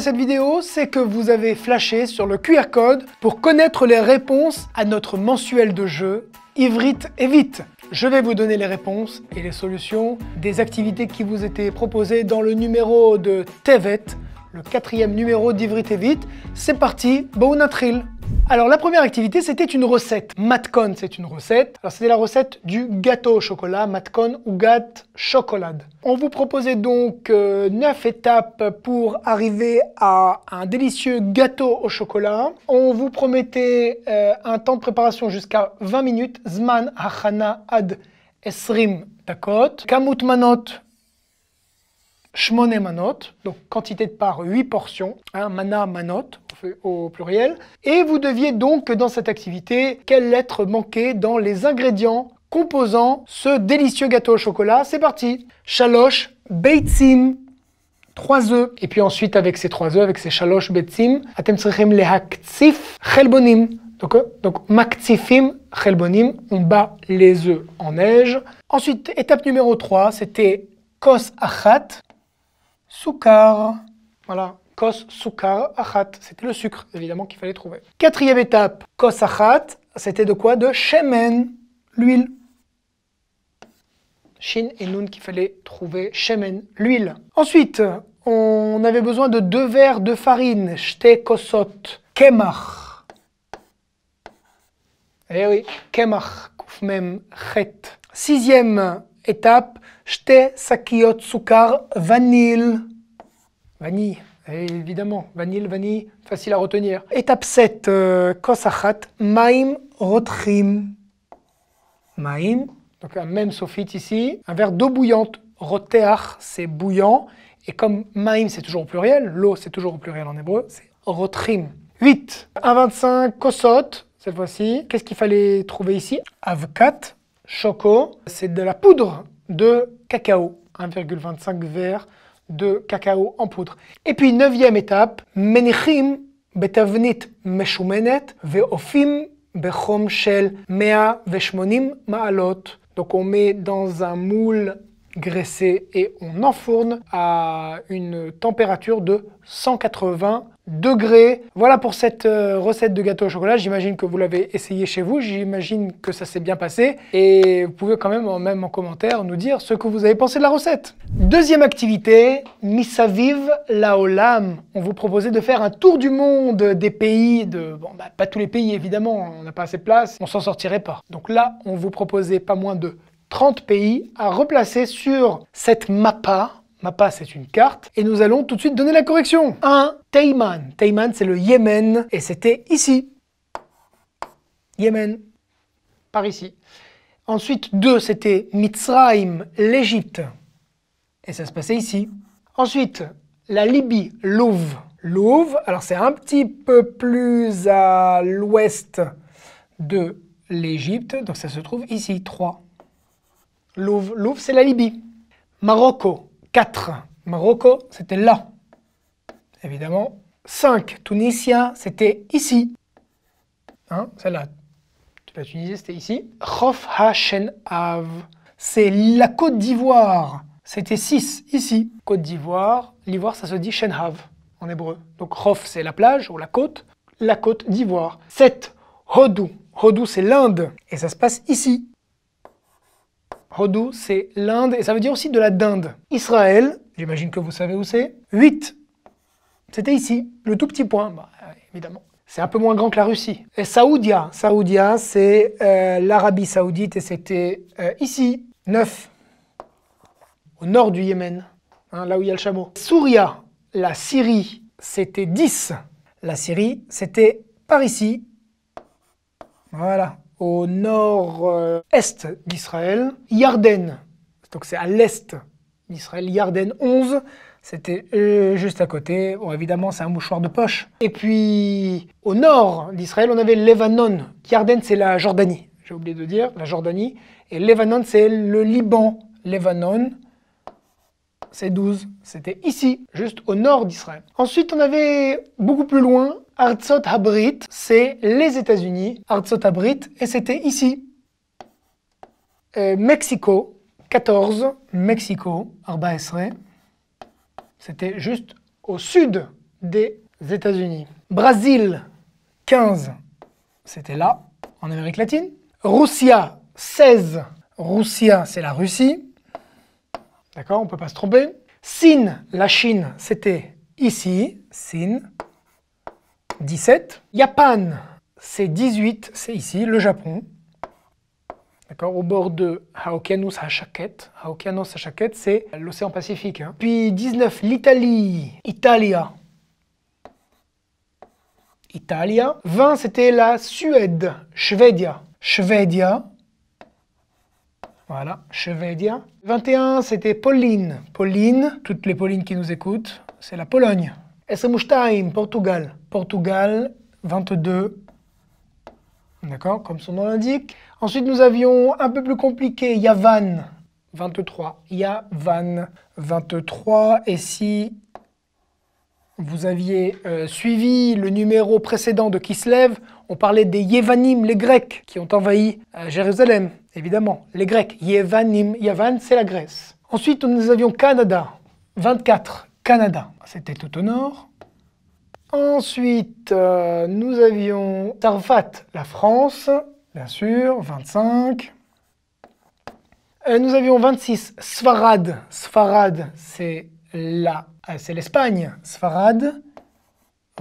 cette vidéo, c'est que vous avez flashé sur le QR code pour connaître les réponses à notre mensuel de jeu Ivrite et vite. Je vais vous donner les réponses et les solutions des activités qui vous étaient proposées dans le numéro de Tevet le quatrième numéro et Vite. C'est parti, bon atril alors la première activité c'était une recette. Matcon c'est une recette. Alors c'était la recette du gâteau au chocolat, matcon ou gâte chocolade. On vous proposait donc euh, neuf 9 étapes pour arriver à un délicieux gâteau au chocolat. On vous promettait euh, un temps de préparation jusqu'à 20 minutes. Zman hachana ad esrim takot. Kamut manot shmoné manot, donc quantité de par 8 portions, hein, mana manot au pluriel, et vous deviez donc, dans cette activité, quelle lettre manquait dans les ingrédients composant ce délicieux gâteau au chocolat. C'est parti Chaloche, beitzim, 3 œufs. Et puis ensuite, avec ces 3 œufs, avec ces chaloches beitzim, atem tsrichem lehaktsif chelbonim. Donc, euh, donc maktifim chelbonim, on bat les œufs en neige. Ensuite, étape numéro 3, c'était kos achat, Soukar. Voilà. Kos soukar achat. C'était le sucre, évidemment, qu'il fallait trouver. Quatrième étape, kos achat, c'était de quoi De shemen, l'huile. Shin et Nun qu'il fallait trouver, shemen, l'huile. Ensuite, on avait besoin de deux verres de farine, shte kosot, kemach. Eh oui, kemach, kufmem, chet. Sixième étape, ch'te sakiot sukar vanille. Vanille, évidemment, vanille, vanille, facile à retenir. Étape 7, euh, kosachat, maim rotrim. Maim, donc un même sophite ici, un verre d'eau bouillante. Roteach, c'est bouillant. Et comme maim, c'est toujours au pluriel, l'eau, c'est toujours au pluriel en hébreu, c'est rotrim. 8, 1,25, kosot, cette fois-ci. Qu'est-ce qu'il fallait trouver ici Avkat, Choco, c'est de la poudre de cacao, 1,25 verre de cacao en poudre. Et puis, neuvième étape, menichim meshumenet, veofim, ואופים בחום mea, 180 maalot. Donc on met dans un moule graissé et on enfourne à une température de 180 degrés. Voilà pour cette euh, recette de gâteau au chocolat. J'imagine que vous l'avez essayé chez vous. J'imagine que ça s'est bien passé. Et vous pouvez quand même, même en commentaire, nous dire ce que vous avez pensé de la recette. Deuxième activité, la Olam. On vous proposait de faire un tour du monde des pays, de, bon, bah, pas tous les pays évidemment, on n'a pas assez de place, on s'en sortirait pas. Donc là, on vous proposait pas moins de 30 pays à replacer sur cette MAPA. MAPA, c'est une carte. Et nous allons tout de suite donner la correction. 1. Taïman. Taïman, c'est le Yémen. Et c'était ici. Yémen. Par ici. Ensuite, 2, c'était Mitzraïm, l'Égypte. Et ça se passait ici. Ensuite, la Libye, Louvre, Louve, alors c'est un petit peu plus à l'ouest de l'Égypte, donc ça se trouve ici, 3. Louvre, Louvre c'est la Libye. Marocco, 4. Marocco, c'était là, évidemment. 5. Tunisia, c'était ici. Hein, celle-là, la Tunisie, c'était ici. Khof C'est la Côte d'Ivoire. C'était 6 ici. Côte d'Ivoire. L'Ivoire, ça se dit Shenhav en hébreu. Donc Khof, c'est la plage ou la côte. La côte d'Ivoire. 7. Hodou. Hodou, c'est l'Inde. Et ça se passe ici. Hodou, c'est l'Inde, et ça veut dire aussi de la dinde. Israël, j'imagine que vous savez où c'est. 8. C'était ici, le tout petit point, bah, évidemment. C'est un peu moins grand que la Russie. Et Saoudia, Saoudia, c'est euh, l'Arabie Saoudite, et c'était euh, ici, 9, au nord du Yémen, hein, là où il y a le chameau. Souria, la Syrie, c'était 10. La Syrie, c'était par ici. Voilà, au nord-est d'Israël. Yarden, donc c'est à l'est d'Israël. Yarden 11, c'était euh, juste à côté. Bon, évidemment, c'est un mouchoir de poche. Et puis, au nord d'Israël, on avait Levanon. Yarden, c'est la Jordanie, j'ai oublié de dire, la Jordanie. Et Levanon, c'est le Liban. Levanon, c'est 12. C'était ici, juste au nord d'Israël. Ensuite, on avait beaucoup plus loin, Artsot Habrit, c'est les États-Unis, Artsot Habrit, et c'était ici. Euh, Mexico, 14, Mexico, Arba c'était juste au sud des États-Unis. Brésil, 15, c'était là, en Amérique latine. Russia, 16, Russia, c'est la Russie. D'accord On ne peut pas se tromper. Sin, la Chine, c'était ici. Sin, 17. Japan, c'est 18, c'est ici, le Japon. D'accord Au bord de Haokianus Hachaket. Haokianus Hachaket, c'est l'océan Pacifique. Hein. Puis 19, l'Italie. Italia. Italia. 20, c'était la Suède. Schwedia. Schwedia, voilà, dire. 21, c'était Pauline. Pauline, toutes les Paulines qui nous écoutent, c'est la Pologne. Essemouchtaim, Portugal. Portugal, 22. D'accord, comme son nom l'indique. Ensuite, nous avions un peu plus compliqué, Yavan, 23. Yavan, 23. Et si vous aviez euh, suivi le numéro précédent de Kislev, on parlait des Yévanim, les Grecs, qui ont envahi euh, Jérusalem, évidemment. Les Grecs, Yévanim, Yavan, c'est la Grèce. Ensuite, nous avions Canada, 24, Canada, c'était tout au nord. Ensuite, euh, nous avions Tarfat, la France, bien sûr, 25. Euh, nous avions 26, Sfarad. Sfarad, c'est c'est l'Espagne, Sfarad.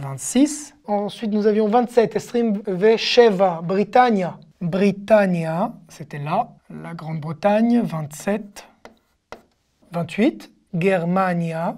26. Ensuite, nous avions 27, Estrim Vesheva, Britannia. Britannia, c'était là, la Grande-Bretagne, 27. 28, Germania,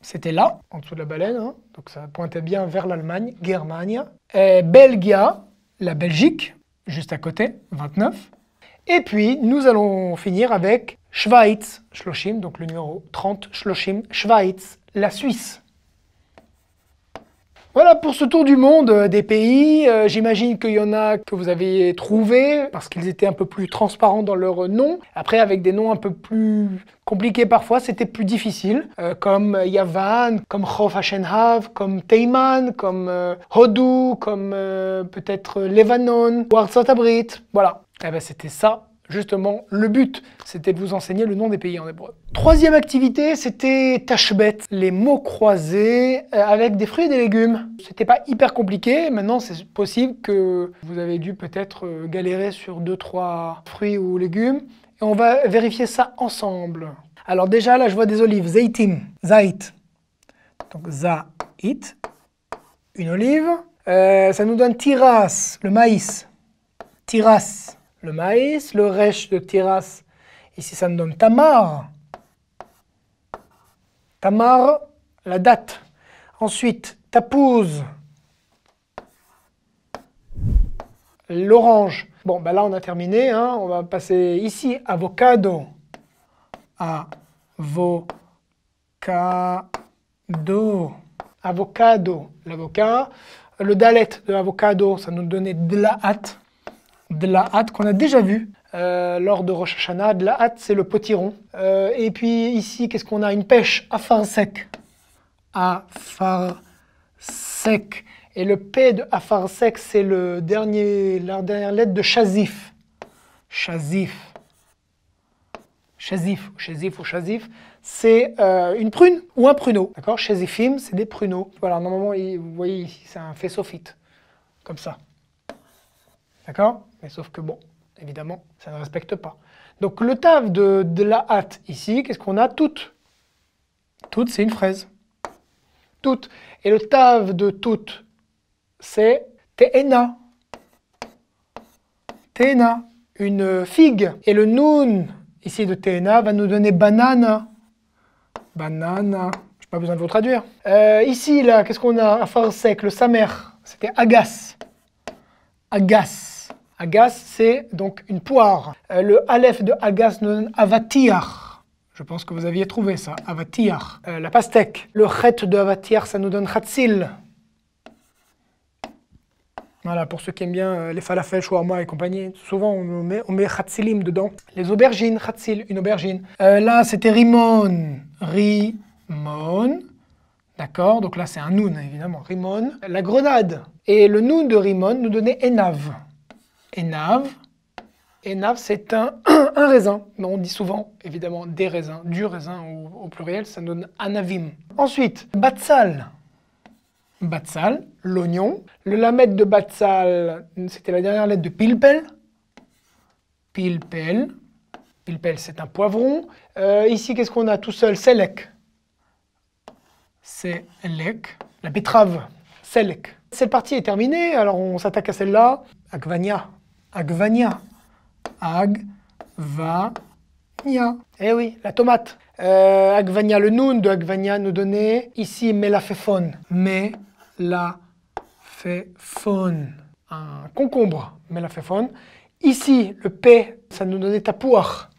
c'était là, en dessous de la baleine, hein, donc ça pointait bien vers l'Allemagne, Germania. Belgia, la Belgique, juste à côté, 29. Et puis, nous allons finir avec Schweiz, Schlochim, donc le numéro 30, Schlochim, Schweiz, la Suisse. Voilà pour ce tour du monde euh, des pays. Euh, j'imagine qu'il y en a que vous avez trouvé parce qu'ils étaient un peu plus transparents dans leurs noms. Après, avec des noms un peu plus compliqués parfois, c'était plus difficile, euh, comme Yavan, comme Khof comme Teyman, comme Hodou, comme peut-être Levanon, ou Voilà. Eh bien, c'était ça justement le but, c'était de vous enseigner le nom des pays en hébreu. Troisième activité, c'était tâche bête, les mots croisés euh, avec des fruits et des légumes. Ce n'était pas hyper compliqué, maintenant c'est possible que vous avez dû peut-être euh, galérer sur deux, trois fruits ou légumes, et on va vérifier ça ensemble. Alors déjà là je vois des olives, zaitim, zait, donc zait, une olive, euh, ça nous donne tiras, le maïs, tiras, le maïs, le resh de Tiras, ici ça nous donne Tamar. Tamar, la date. Ensuite, tapouse. l'orange. Bon, ben là on a terminé, hein. on va passer ici, avocado. Avocado. Avocado, l'avocat. Le dalet de avocado, ça nous donnait de la hâte de la hâte qu'on a déjà vu euh, lors de Rosh Hashanah. De la hâte, c'est le potiron. Euh, et puis ici, qu'est-ce qu'on a Une pêche à fin sec. À sec. Et le P de Afar sec, c'est le dernier, la dernière lettre de Chasif. Chazif. Chazif, chazif ou chazif, c'est euh, une prune ou un pruneau. D'accord Chasifim, c'est des pruneaux. Voilà, normalement, vous voyez ici, c'est un faisophyte. Comme ça. D'accord Mais sauf que bon, évidemment, ça ne respecte pas. Donc le taf de, la hâte ici, qu'est-ce qu'on a toutes? Toute, c'est une fraise. Toute. Et le taf de toutes c'est Téna. Téna, une figue. Et le noun ici de Téna va nous donner banane. Banane. Je n'ai pas besoin de vous traduire. Euh, ici, là, qu'est-ce qu'on a à sec Le samer, c'était agas. Agas. Agas, c'est donc une poire. Euh, le aleph de Agas nous donne Avatiar. Je pense que vous aviez trouvé ça. Avatiar. Euh, la pastèque. Le chet de Avatiar, ça nous donne Khatsil. Voilà, pour ceux qui aiment bien euh, les falafels, moi et compagnie, souvent on met, on met dedans. Les aubergines, khatsil, une aubergine. là, c'était rimon. Rimon. D'accord Donc là, c'est un noun, évidemment. Rimon. La grenade. Et le noun de rimon nous donnait enav. Enav, Enav, c'est un, raisin. on dit souvent, évidemment, des raisins, du raisin au, pluriel, ça donne anavim. Ensuite, batsal. Batsal, l'oignon. Le lamette de batsal, c'était la dernière lettre de pilpel. Pilpel. Pilpel, c'est un poivron. Euh, ici, qu'est-ce qu'on a tout seul Selek. Selek. La betterave. Selek. Cette partie est terminée, alors on s'attaque à celle-là. Akvania, Agvania. ag-va-nia. Eh oui, la tomate. Euh, agvania, le noun de Agvania nous donnait ici melafefon. Melafefon. Un concombre, melafefon. Ici, le P, ça nous donnait tapouar.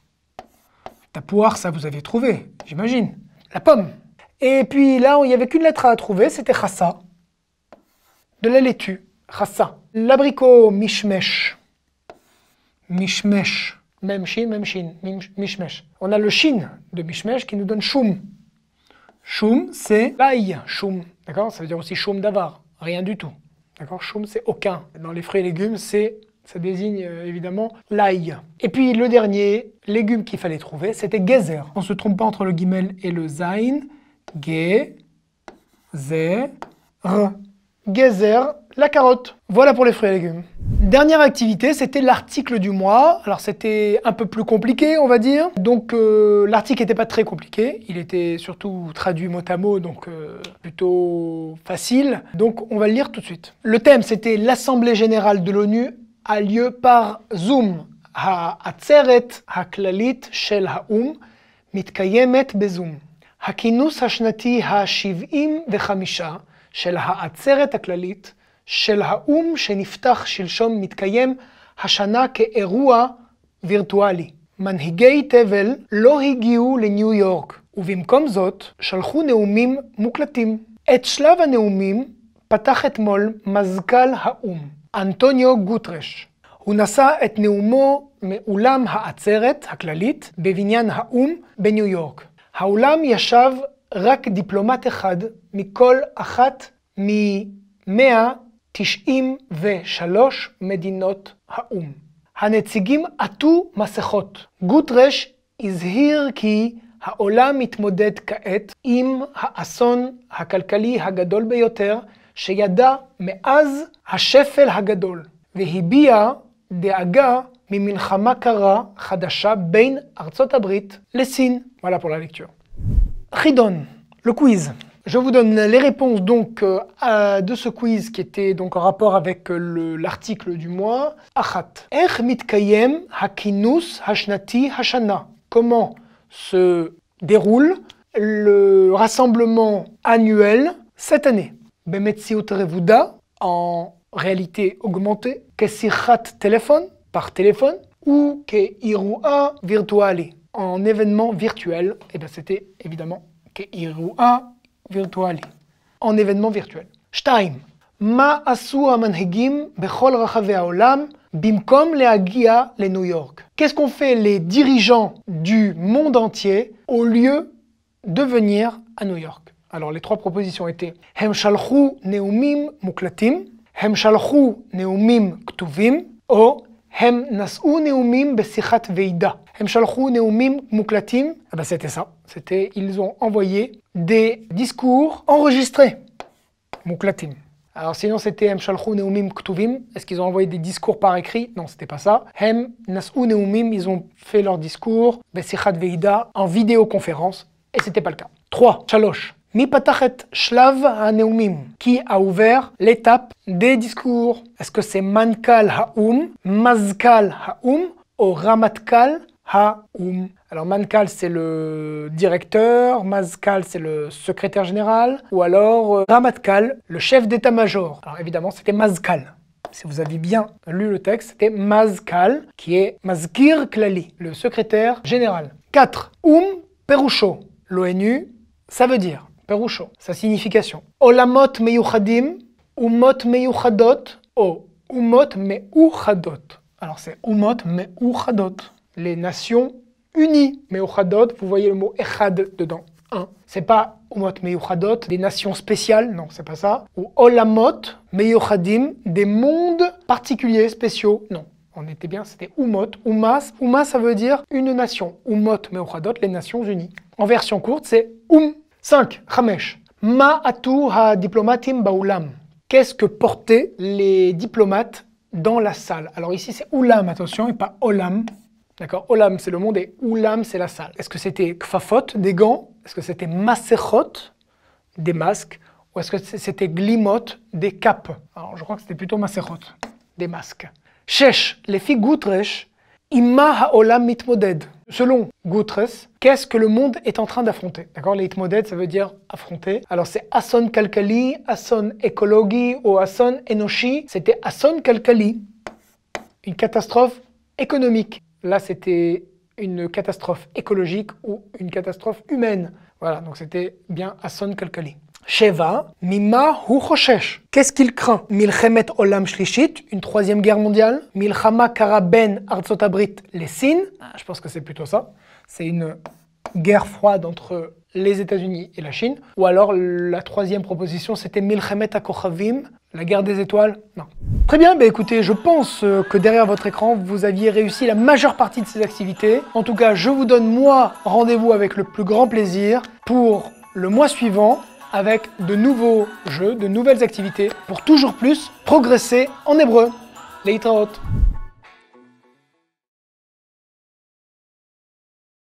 Tapouar, ça vous avez trouvé, j'imagine. La pomme. Et puis là, il n'y avait qu'une lettre à trouver, c'était chassa. De la laitue, chassa. L'abricot mishmesh, Mishmesh. Même shin, même shin, mishmesh. On a le shin de mishmesh qui nous donne shum. Shum, c'est l'ail, shum. D'accord Ça veut dire aussi shum d'avar, rien du tout. D'accord Shum, c'est aucun. Dans les fruits et légumes, c'est ça désigne euh, évidemment l'ail. Et puis le dernier légume qu'il fallait trouver, c'était gezer. On se trompe pas entre le guimel et le zain. Ge, ze, r. Gezer, la carotte. Voilà pour les fruits et légumes. Dernière activité, c'était l'article du mois. Alors c'était un peu plus compliqué, on va dire. Donc euh, l'article n'était pas très compliqué. Il était surtout traduit mot à mot, donc euh, plutôt facile. Donc on va le lire tout de suite. Le thème, c'était l'Assemblée générale de l'ONU a lieu par Zoom. העצרת הכללית של האו"ם מתקיימת 75 של האו"ם שנפתח שלשום מתקיים השנה כאירוע וירטואלי. מנהיגי תבל לא הגיעו לניו יורק, ובמקום זאת שלחו נאומים מוקלטים. את שלב הנאומים פתח אתמול מזכ"ל האו"ם, אנטוניו גוטרש. הוא נשא את נאומו מאולם העצרת הכללית בבניין האו"ם בניו יורק. האולם ישב רק דיפלומט אחד מכל אחת מ-100 93 מדינות האו"ם. הנציגים עטו מסכות. גוטרש הזהיר כי העולם מתמודד כעת עם האסון הכלכלי הגדול ביותר שידע מאז השפל הגדול, והביע דאגה ממלחמה קרה חדשה בין ארצות הברית לסין. וואלה פולליקצ'ו. חידון, לוקוויז. Je vous donne les réponses donc euh, à de ce quiz qui était donc en rapport avec euh, l'article du mois. Achat. mitkayem hakinus hashnati hashana. Comment se déroule le rassemblement annuel cette année Bemetziut revuda en réalité augmentée. Kesirhat téléphone par téléphone ou iroua virtuale en événement virtuel. Et eh bien c'était évidemment iroua virtuali, en événement virtuel. 2. Ma asu amanhegim bechol rachave aolam bimkom le agia le New York. Qu'est-ce qu'ont fait les dirigeants du monde entier au lieu de venir à New York Alors les trois propositions étaient Hem neumim muklatim, Hem neumim ktuvim, ou הם נשאו נאומים בשיחת ועידה. ils ont envoyé des discours enregistrés, Alors sinon c'était hem neumim est-ce qu'ils ont envoyé des discours par écrit Non, c'était pas ça. Hem neumim. ils ont fait leur discours Besichat veida en vidéoconférence, et c'était pas le cas. 3. Chalosh patachet Shlav qui a ouvert l'étape des discours. Est-ce que c'est Mankal Haoum, Mazkal Haoum ou Ramatkal Haoum Alors Mankal c'est le directeur, Mazkal c'est le secrétaire général, ou alors Ramatkal, euh, le chef d'état-major. Alors évidemment c'était Mazkal si vous avez bien lu le texte, c'était Mazkal, qui est Mazkir Klali, le secrétaire général. 4. Um Perusho, l'ONU, ça veut dire Perusho, sa signification. Olamot meyuchadim, umot meyuchadot, ou umot meyuchadot. Alors c'est umot meyuchadot, les nations unies. Meyuchadot, vous voyez le mot echad dedans, un. C'est pas umot meyuchadot, des nations spéciales, non, c'est pas ça. Ou olamot meyuchadim, des mondes particuliers, spéciaux, non. On était bien, c'était Umot, Umas. Umas, ça veut dire une nation. Umot Meuchadot, les Nations Unies. En version courte, c'est Um 5. Khamesh. Ma atu ha diplomatim baoulam. Qu'est-ce que portaient les diplomates dans la salle Alors ici, c'est oulam, attention, et pas olam. D'accord Olam, c'est le monde, et oulam, c'est la salle. Est-ce que c'était kfafot, des gants Est-ce que c'était masechot, des masques Ou est-ce que c'était glimot, des capes Alors je crois que c'était plutôt masechot, des masques. Shesh, les filles goutresh, imma olam mitmoded. Selon Gautres, qu'est-ce que le monde est en train d'affronter D'accord Les ça veut dire affronter. Alors c'est Asson Kalkali, Asson écologie ou Asson Enoshi. C'était Asson Kalkali, une catastrophe économique. Là, c'était une catastrophe écologique ou une catastrophe humaine. Voilà, donc c'était bien Asson Kalkali. Sheva, Mima Hu Qu'est-ce qu'il craint Milchemet Olam Shlishit, une troisième guerre mondiale. Milchama Karaben Arzotabrit Lessin. Ah, je pense que c'est plutôt ça. C'est une guerre froide entre les États-Unis et la Chine. Ou alors la troisième proposition, c'était Milchemet Akochavim, la guerre des étoiles. Non. Très bien, bah écoutez, je pense euh, que derrière votre écran, vous aviez réussi la majeure partie de ces activités. En tout cas, je vous donne moi rendez-vous avec le plus grand plaisir pour le mois suivant avec de nouveaux jeux, de nouvelles activités pour toujours plus progresser en hébreu. out